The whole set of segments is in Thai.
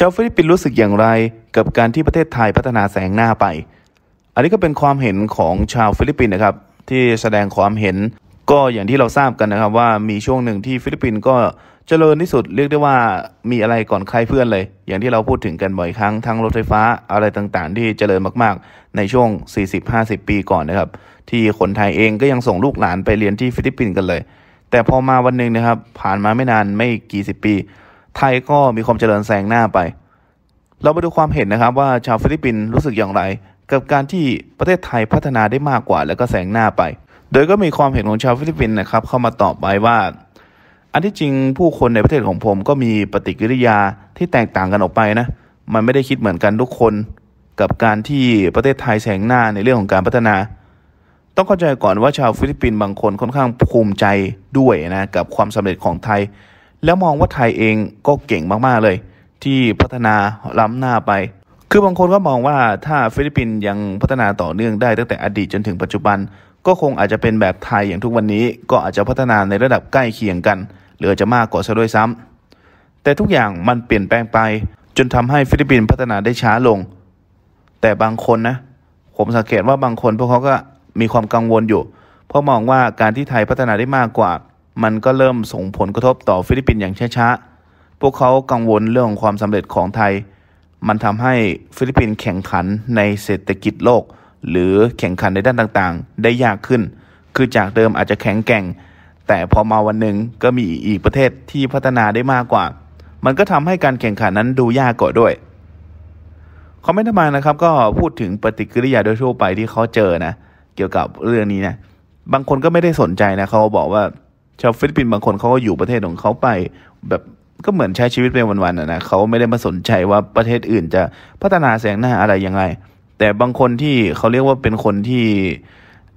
ชาวฟิลิปปินส์รู้สึกอย่างไร กับการที่ประเทศไทยพัฒนาแสงหน้าไป อันนี้ก็เป็นความเห็นของชาวฟิลิปปินส์นะครับ ที่แสดงความเห็นก็อย่างที่เราทราบกันนะครับ ว่ามีช่วงหนึ่งที่ฟิลิปปินส์ก็เจริญที่สุดเรียกได้ว่ามีอะไรก่อนใครเพื่อนเลย อย่างที่เราพูดถึงกันบ่อยครั้งทั้งรถไฟฟ้าอะไรต่างๆ ที่เจริญมากๆ ในช่วง40-50 ปีก่อนนะครับที่คนไทยเองก็ยังส่งลูกหลานไปเรียนที่ฟิลิปปินส์กันเลย แต่พอมาวันหนึ่งนะครับผ่านมาไม่นานไม่กี่สิบปีไทยก็มีความเจริญแซงหน้าไป เรามาดูความเห็นนะครับว่าชาวฟิลิปปินส์รู้สึกอย่างไร กับการที่ประเทศไทยพัฒนาได้มากกว่าแล้วก็แซงหน้าไป โดยก็มีความเห็นของชาวฟิลิปปินส์นะครับ เข้ามาตอบไว้ว่า อันที่จริงผู้คนในประเทศของผมก็มีปฏิกิริยาที่แตกต่างกันออกไปนะ มันไม่ได้คิดเหมือนกันทุกคน กับการที่ประเทศไทยแซงหน้าในเรื่องของการพัฒนา ต้องเข้าใจก่อนว่าชาวฟิลิปปินส์บางคนค่อนข้างภูมิใจด้วยนะกับความสำเร็จของไทยแล้วมองว่าไทยเองก็เก่งมากๆเลย ที่พัฒนาล้ำหน้าไป คือบางคน ก็มองว่าถ้าฟิลิปปินส์ยังพัฒนาต่อเนื่องได้ตั้งแต่อดีตจนถึงปัจจุบัน ก็คงอาจจะเป็นแบบไทยอย่างทุกวันนี้ก็อาจจะพัฒนาในระดับใกล้เคียงกันหรือจะมากกว่าซะด้วยซ้ำ แต่ทุกอย่างมันเปลี่ยนแปลงไป จนทำให้ฟิลิปปินส์พัฒนาได้ช้าลง แต่บางคนนะ ผมสังเกตว่าบางคนพวกเขาก็มีความกังวลอยู่ เพราะมองว่าการที่ไทยพัฒนาได้มากกว่ามันก็เริ่มส่งผลกระทบต่อฟิลิปปินส์อย่างช้าๆ พวกเขากังวลเรื่องความสำเร็จของไทย มันทำให้ฟิลิปปินส์แข่งขันในเศรษฐกิจโลกหรือแข่งขันในด้านต่างๆ ได้ยากขึ้น คือจากเดิมอาจจะแข็งแกร่ง แต่พอมาวันหนึ่งก็มีอีกประเทศที่พัฒนาได้มากกว่า มันก็ทำให้การแข่งขันนั้นดูยากกว่าด้วยคอมเมนต์มานะครับก็พูดถึงปฏิกิริยาโดยทั่วไปที่เขาเจอนะ เกี่ยวกับเรื่องนี้นะ บางคนก็ไม่ได้สนใจนะเขาบอกว่าชาวฟิลิปปินส์บางคนเขาก็อยู่ประเทศของเขาไป แบบก็เหมือนใช้ชีวิตไปวันๆนะนะเขาไม่ได้มาสนใจว่าประเทศอื่นจะพัฒนาแสงหน้าอะไรยังไงแต่บางคนที่เขาเรียกว่าเป็นคนที่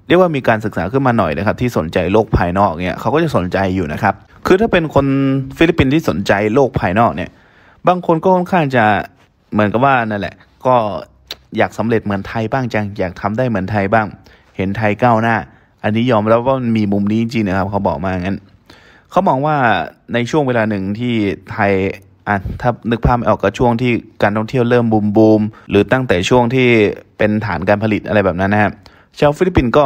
เรียกว่ามีการศึกษาขึ้นมาหน่อยนะครับ ที่สนใจโลกภายนอกเนี่ยเขาก็จะสนใจอยู่นะครับ คือถ้าเป็นคนฟิลิปปินส์ที่สนใจโลกภายนอกเนี่ย บางคนก็ค่อนข้างจะเหมือนกับว่า นั่นแหละ ก็อยากสำเร็จเหมือนไทยบ้างจังอยากทำได้เหมือนไทยบ้างเห็นไทยก้าวหน้าอันนี้ยอมรับว่ามันมีมุมนี้จริงนะครับ เขาบอกมางั้นเขามองว่าในช่วงเวลาหนึ่งที่ไทยอ่ะถ้านึกภาพไม่ออกก็ช่วงที่การท่องเที่ยวเริ่มบูมบูมหรือตั้งแต่ช่วงที่เป็นฐานการผลิตอะไรแบบนั้นนะครับชาวฟิลิปปินส์ก็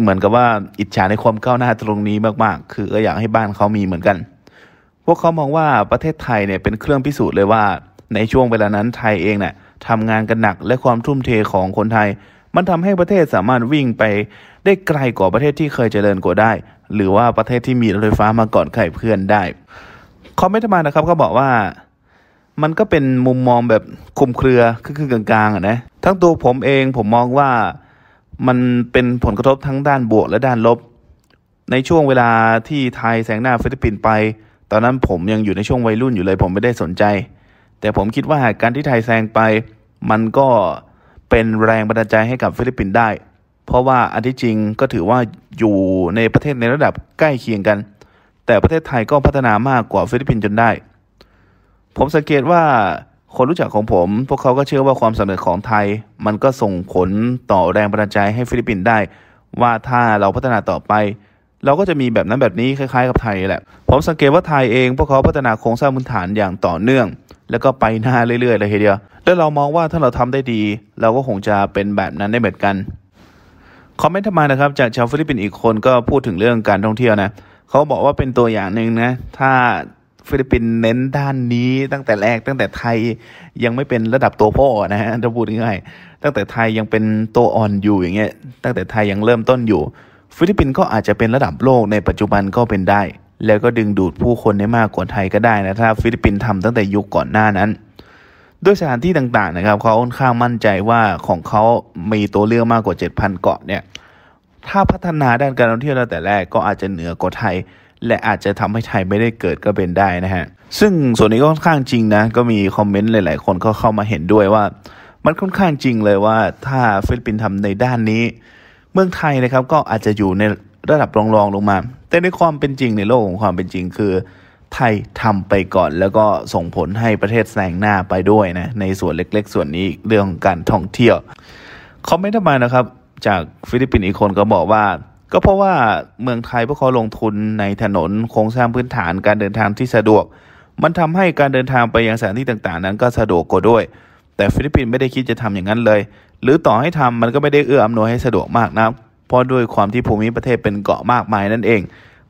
เหมือนกับว่าอิจฉาในความก้าวหน้าตรงนี้มากๆ คือก็อยากให้บ้านเขามีเหมือนกัน พวกเขามองว่าประเทศไทยเนี่ยเป็นเครื่องพิสูจน์เลยว่าในช่วงเวลานั้นไทยเองเนี่ยทำงานกันหนักและความทุ่มเทของคนไทยมันทำให้ประเทศสามารถวิ่งไปได้ไกลกว่าประเทศที่เคยเจริญกว่าได้ หรือว่าประเทศที่มีรถไฟฟ้ามาก่อนใครเพื่อนได้ คอมเมนต์มานะครับก็บอกว่ามันก็เป็นมุมมองแบบคุมเครือคือกลางๆนะ ทั้งตัวผมเองผมมองว่ามันเป็นผลกระทบทั้งด้านบวกและด้านลบ ในช่วงเวลาที่ไทยแสงหน้าฟิลิปปินส์ไป ตอนนั้นผมยังอยู่ในช่วงวัยรุ่นอยู่เลยผมไม่ได้สนใจ แต่ผมคิดว่าการที่ไทยแซงไป มันก็เป็นแรงบันดาลใจให้กับฟิลิปปินส์ได้ เพราะว่าอันที่จริงก็ถือว่าอยู่ในประเทศในระดับใกล้เคียงกัน แต่ประเทศไทยก็พัฒนามากกว่าฟิลิปปินส์จนได้ ผมสังเกตว่าคนรู้จักของผมพวกเขาก็เชื่อว่าความสำเร็จของไทย มันก็ส่งผลต่อแรงบันดาลใจให้ฟิลิปปินส์ได้ ว่าถ้าเราพัฒนาต่อไปเราก็จะมีแบบนั้นแบบนี้คล้ายๆกับไทยแหละ ผมสังเกตว่าไทยเองพวกเขาพัฒนาโครงสร้างพื้นฐานอย่างต่อเนื่อง แล้วก็ไปหน้าเรื่อยๆเลยทีเดียว แล้วเรามองว่าถ้าเราทำได้ดี เราก็คงจะเป็นแบบนั้นได้เหมือนกันคอมเมนต์มานะครับ จากชาวฟิลิปปินส์อีกคนก็พูดถึงเรื่องการท่องเที่ยวนะเขาบอกว่าเป็นตัวอย่างหนึ่งนะ ถ้าฟิลิปปินส์เน้นด้านนี้ตั้งแต่แรกตั้งแต่ไทยยังไม่เป็นระดับตัวพ่อนะฮะถ้าพูดง่ายตั้งแต่ไทยยังเป็นตัวอ่อนอยู่อย่างเงี้ยตั้งแต่ไทยยังเริ่มต้นอยู่ฟิลิปปินส์ก็อาจจะเป็นระดับโลกในปัจจุบันก็เป็นได้ แล้วก็ดึงดูดผู้คนได้มากกว่าไทยก็ได้นะถ้าฟิลิปปินส์ทำตั้งแต่ยุคก่อนหน้านั้นด้วยสถานที่ต่างๆนะครับ เขาค่อนข้างมั่นใจว่าของเขามีตัวเลือกมากกว่า 7,000เกาะเนี่ย ถ้าพัฒนาด้านการท่องเที่ยวตั้งแต่แรกก็อาจจะเหนือกว่าไทย และอาจจะทำให้ไทยไม่ได้เกิดก็เป็นได้นะฮะซึ่งส่วนนี้ก็ค่อนข้างจริงนะ ก็มีคอมเมนต์หลาย ๆ คนก็เข้ามาเห็นด้วยว่า มันค่อนข้างจริงเลยว่า ถ้าฟิลิปปินส์ทำในด้านนี้เมืองไทยนะครับก็อาจจะอยู่ในระดับรองๆลลงมา แต่ในความเป็นจริงในโลกของความเป็นจริงคือไทยทำไปก่อนแล้วก็ส่งผลให้ประเทศแซงหน้าไปด้วยนะในส่วนเล็กๆส่วนนี้เรื่องการท่องเที่ยว คอมเมนต์มานะครับ จากฟิลิปปินส์อีกคนก็บอกว่า ก็เพราะว่าเมืองไทยพวกเขาลงทุนในถนนโครงสร้างพื้นฐานการเดินทางที่สะดวก มันทำให้การเดินทางไปยังสถานที่ต่างๆ นั้นก็สะดวกกว่าด้วย แต่ฟิลิปปินส์ไม่ได้คิดจะทำอย่างนั้นเลยหรือต่อให้ทำมันก็ไม่ได้เอื้ออำนวยให้สะดวกมากนะ เพราะด้วยความที่ภูมิประเทศเป็นเกาะมากมายนั่นเอง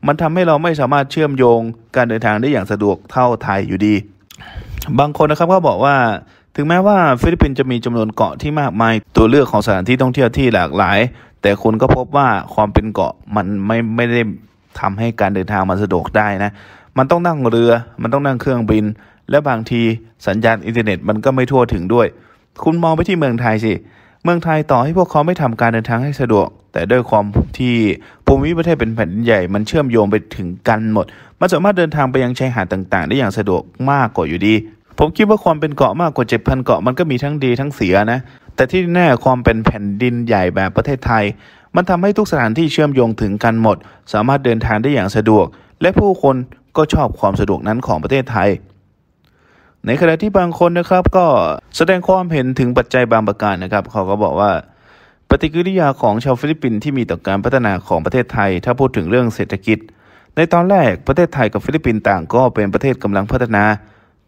มันทำให้เราไม่สามารถเชื่อมโยงการเดินทางได้อย่างสะดวกเท่าไทยอยู่ดี บางคนนะครับก็บอกว่าถึงแม้ว่าฟิลิปปินส์จะมีจำนวนเกาะที่มากมาย ตัวเลือกของสถานที่ท่องเที่ยวที่หลากหลาย แต่คุณก็พบว่าความเป็นเกาะมันไม่ไม่ได้ทำให้การเดินทางมันสะดวกได้นะ มันต้องนั่งเรือมันต้องนั่งเครื่องบิน และบางทีสัญญาณอินเทอร์เน็ตมันก็ไม่ทั่วถึงด้วย คุณมองไปที่เมืองไทยสิเมืองไทยต่อให้พวกเขาไม่ทำการเดินทางให้สะดวก แต่ด้วยความที่ ภูมิประเทศเป็นแผ่นดินใหญ่มันเชื่อมโยงไปถึงกันหมดมันสามารถเดินทางไปยังชายหาดต่าง ๆ ได้อย่างสะดวกมากกว่าอยู่ดี ผมคิดว่าความเป็นเกาะมากกว่าเจ็ดพันเกาะมันก็มีทั้งดีทั้งเสียนะแต่ที่แน่ความเป็นแผ่นดินใหญ่แบบประเทศไทย มันทำให้ทุกสถานที่เชื่อมโยงถึงกันหมดสามารถเดินทางได้อย่างสะดวก และผู้คนก็ชอบความสะดวกนั้นของประเทศไทยในขณะที่บางคนนะครับก็แสดงความเห็นถึงปัจจัยบางประการนะครับ เขาก็บอกว่า ปฏิกิริยาของชาวฟิลิปปินส์ที่มีต่อการพัฒนาของประเทศไทย ถ้าพูดถึงเรื่องเศรษฐกิจ ในตอนแรกประเทศไทยกับฟิลิปปินส์ต่างก็เป็นประเทศกำลังพัฒนา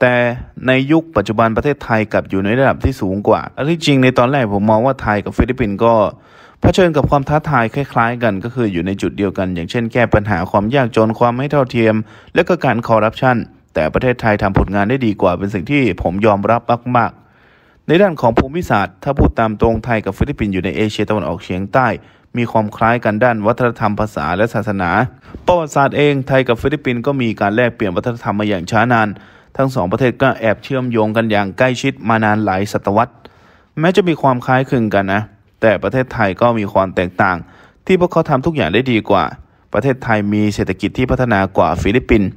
แต่ในยุคปัจจุบันประเทศไทยกลับอยู่ในระดับที่สูงกว่าอันที่จริง ในตอนแรกผมมองว่าไทยกับฟิลิปปินส์ก็เผชิญกับความท้าทายคล้ายๆ กันก็คืออยู่ในจุดเดียวกัน อย่างเช่น แก้ปัญหาความยากจนความไม่เท่าเทียม และก็การคอร์รัปชันแต่ประเทศไทยทำผลงานได้ดีกว่าเป็นสิ่งที่ผมยอมรับมาก ๆ ในด้านของภูมิศาสตร์ ถ้าพูดตามตรงไทยกับฟิลิปปินส์อยู่ในเอเชียตะวันออกเฉียงใต้ มีความคล้ายกันด้านวัฒนธรรมภาษาและศาสนา ประวัติศาสตร์เองไทยกับฟิลิปปินส์ก็มีการแลกเปลี่ยนวัฒนธรรมมาอย่างช้านาน ทั้งสองประเทศก็แอบเชื่อมโยงกันอย่างใกล้ชิด มานานหลายศตวรรษ แม้จะมีความคล้ายคลึงกันนะ แต่ประเทศไทยก็มีความแตกต่าง ที่พวกเขาทำทุกอย่างได้ดีกว่า ประเทศไทยมีเศรษฐกิจที่พัฒนากว่าฟิลิปปินส์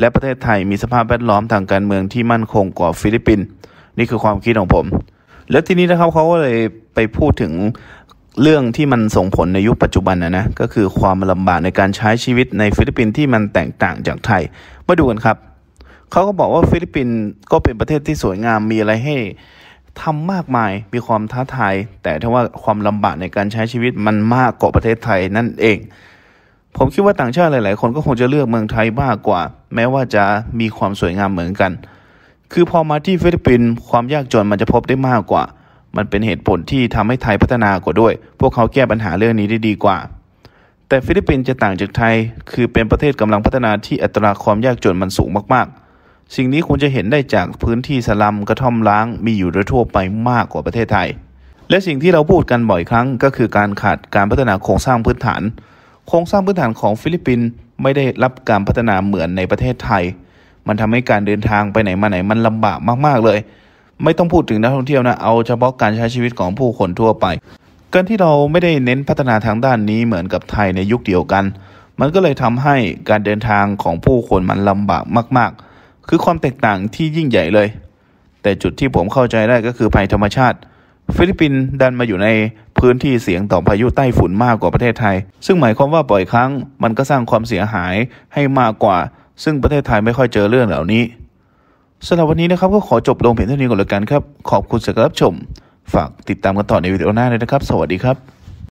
และประเทศไทยมีสภาพแวดล้อมทางการเมืองที่มั่นคงกว่าฟิลิปปินส์นี่คือความคิดของผม แล้วทีนี้นะครับเขาก็เลยไปพูดถึงเรื่องที่มันส่งผลในยุคปัจจุบันนะนะก็คือความลำบากในการใช้ชีวิตในฟิลิปปินส์ที่มันแตกต่างจากไทย มาดูกันครับเขาก็บอกว่าฟิลิปปินส์ก็เป็นประเทศที่สวยงามมีอะไรให้ทำมากมายมีความท้าทายแต่ถ้าว่าความลำบากในการใช้ชีวิตมันมากกว่าประเทศไทยนั่นเองผมคิดว่าต่างชาติหลายๆ คนก็คงจะเลือกเมืองไทยมากกว่า แม้ว่าจะมีความสวยงามเหมือนกัน คือพอมาที่ฟิลิปปินส์ความยากจนมันจะพบได้มากกว่า มันเป็นเหตุผลที่ทำให้ไทยพัฒนากว่าด้วย พวกเขาแก้ปัญหาเรื่องนี้ได้ดีกว่า แต่ฟิลิปปินส์จะต่างจากไทย คือเป็นประเทศกำลังพัฒนาที่อัตราความยากจนมันสูงมาก ๆ สิ่งนี้คุณจะเห็นได้จากพื้นที่สลัมกระท่อมล้างมีอยู่โดยทั่วไปมากกว่าประเทศไทย และสิ่งที่เราพูดกันบ่อยครั้ง ก็คือการขาดการพัฒนาโครงสร้างพื้นฐานโครงสร้างพื้นฐานของฟิลิปปินส์ไม่ได้รับการพัฒนาเหมือนในประเทศไทย มันทำให้การเดินทางไปไหนมาไหนมันลำบากมากๆเลย ไม่ต้องพูดถึงนักท่องเที่ยวนะ เอาเฉพาะการใช้ชีวิตของผู้คนทั่วไปการที่เราไม่ได้เน้นพัฒนาทางด้านนี้เหมือนกับไทยในยุคเดียวกัน มันก็เลยทำให้การเดินทางของผู้คนมันลำบากมาก ๆ คือความแตกต่างที่ยิ่งใหญ่เลย แต่จุดที่ผมเข้าใจได้ก็คือภัยธรรมชาติฟิลิปปินส์ดันมาอยู่ในพื้นที่เสียงต่อพายุใต้ฝุ่นมากกว่าประเทศไทย ซึ่งหมายความว่าบ่อยครั้ง มันก็สร้างความเสียหายให้มากกว่า ซึ่งประเทศไทยไม่ค่อยเจอเรื่องเหล่านี้สำหรับวันนี้นะครับก็ขอจบลงเพียงเท่านี้ก่อนละกันครับ ขอบคุณสำหรับชม ฝากติดตามกันต่อในวิดีโอหน้าเลยนะครับ สวัสดีครับ